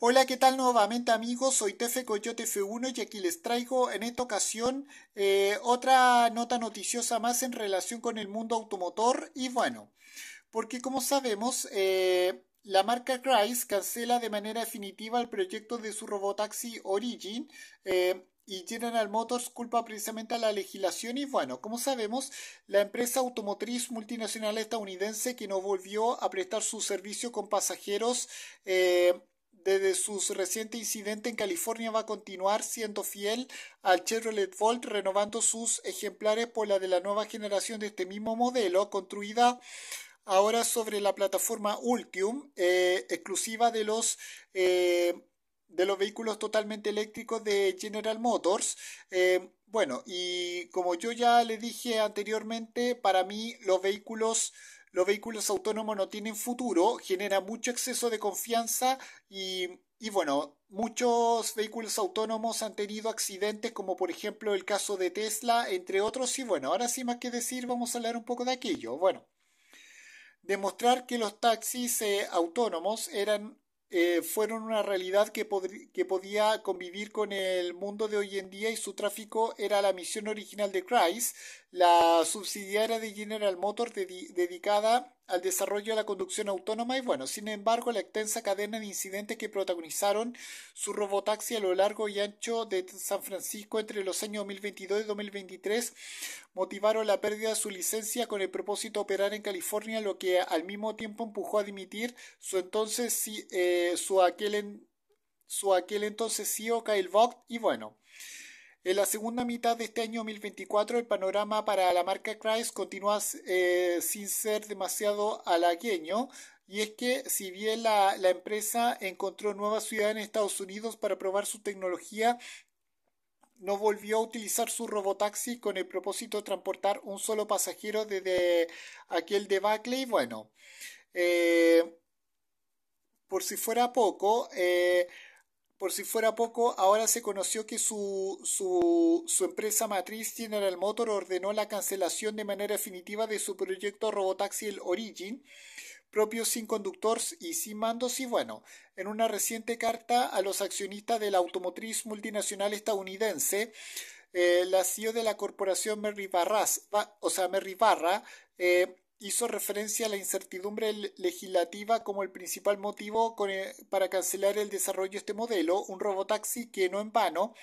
Hola, ¿qué tal nuevamente amigos? Soy Tefe Coyote F1 y aquí les traigo en esta ocasión eh, otra nota noticiosa más en relación con el mundo automotor y bueno, porque como sabemos, eh, la marca Chrysler cancela de manera definitiva el proyecto de su robotaxi Origin. Eh, y General Motors culpa precisamente a la legislación y bueno, como sabemos, la empresa automotriz multinacional estadounidense que no volvió a prestar su servicio con pasajeros desde su reciente incidente en California va a continuar siendo fiel al Chevrolet Volt, renovando sus ejemplares por la de la nueva generación de este mismo modelo, construida ahora sobre la plataforma Ultium, eh, exclusiva de los... Eh, de los vehículos totalmente eléctricos de General Motors. Eh, bueno, y como yo ya le dije anteriormente, para mí los vehículos los vehículos autónomos no tienen futuro, genera mucho exceso de confianza y, bueno, muchos vehículos autónomos han tenido accidentes como por ejemplo el caso de Tesla, entre otros, y bueno, ahora sí más que decir vamos a hablar un poco de aquello. Bueno, demostrar que los taxis eh, autónomos eran eh, fueron una realidad que, podía convivir con el mundo de hoy en día y su tráfico era la misión original de Chrysler, la subsidiaria de General Motors dedicada al desarrollo de la conducción autónoma y bueno, sin embargo, la extensa cadena de incidentes que protagonizaron su robotaxi a lo largo y ancho de San Francisco entre los años 2022 y 2023 motivaron la pérdida de su licencia con el propósito de operar en California, lo que al mismo tiempo empujó a dimitir su entonces eh, su aquel su aquel entonces CEO Kyle Vogt y bueno, en la segunda mitad de este año 2024, el panorama para la marca Christ continúa eh, sin ser demasiado halagüeño. Y es que si bien la, empresa encontró nueva ciudad en Estados Unidos para probar su tecnología, no volvió a utilizar su robotaxi con el propósito de transportar un solo pasajero desde aquel debacle. Y bueno, eh, por si fuera poco, eh, por si fuera poco, ahora se conoció que su, su, empresa matriz General Motor ordenó la cancelación de manera definitiva de su proyecto Robotaxi el Origin, propio sin conductores y sin mandos y bueno, en una reciente carta a los accionistas de la automotriz multinacional estadounidense, eh, la CEO de la corporación Mary Barras, o sea, Mary Barra, eh, hizo referencia a la incertidumbre legislativa como el principal motivo e-, para cancelar el desarrollo de este modelo, un robotaxi que no en vano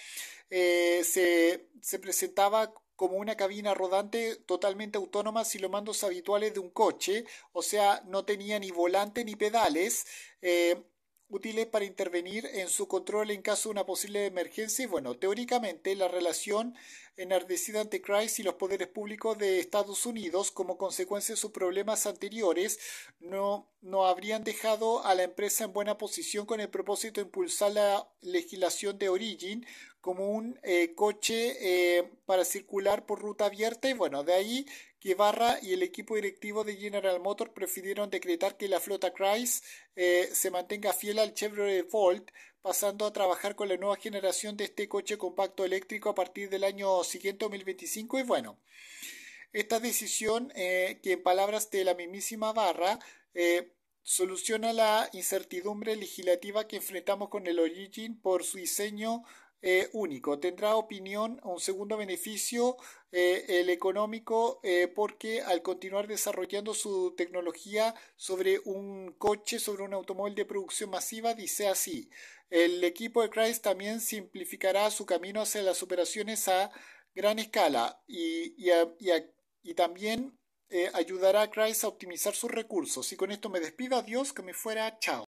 eh, se, presentaba como una cabina rodante totalmente autónoma sin los mandos habituales de un coche, o sea, no tenía ni volante ni pedales. Eh, útiles para intervenir en su control en caso de una posible emergencia. Y bueno, teóricamente la relación enardecida ante Christ y los poderes públicos de Estados Unidos como consecuencia de sus problemas anteriores no, no habrían dejado a la empresa en buena posición con el propósito de impulsar la legislación de origen como un eh, coche eh, para circular por ruta abierta y bueno, de ahí que Barra y el equipo directivo de General Motors prefirieron decretar que la flota Chrysler eh, se mantenga fiel al Chevrolet Volt, pasando a trabajar con la nueva generación de este coche compacto eléctrico a partir del año siguiente 2025 y bueno. Esta decisión, que en palabras de la mismísima Barra, soluciona la incertidumbre legislativa que enfrentamos con el Origin por su diseño eh, único. Tendrá opinión, un segundo beneficio, eh, el económico, eh, porque al continuar desarrollando su tecnología sobre un coche, sobre un automóvil de producción masiva, dice así, el equipo de Christ también simplificará su camino hacia las operaciones a gran escala y, y, también ayudará a Christ a optimizar sus recursos. Y con esto me despido, adiós, que me fuera, chao.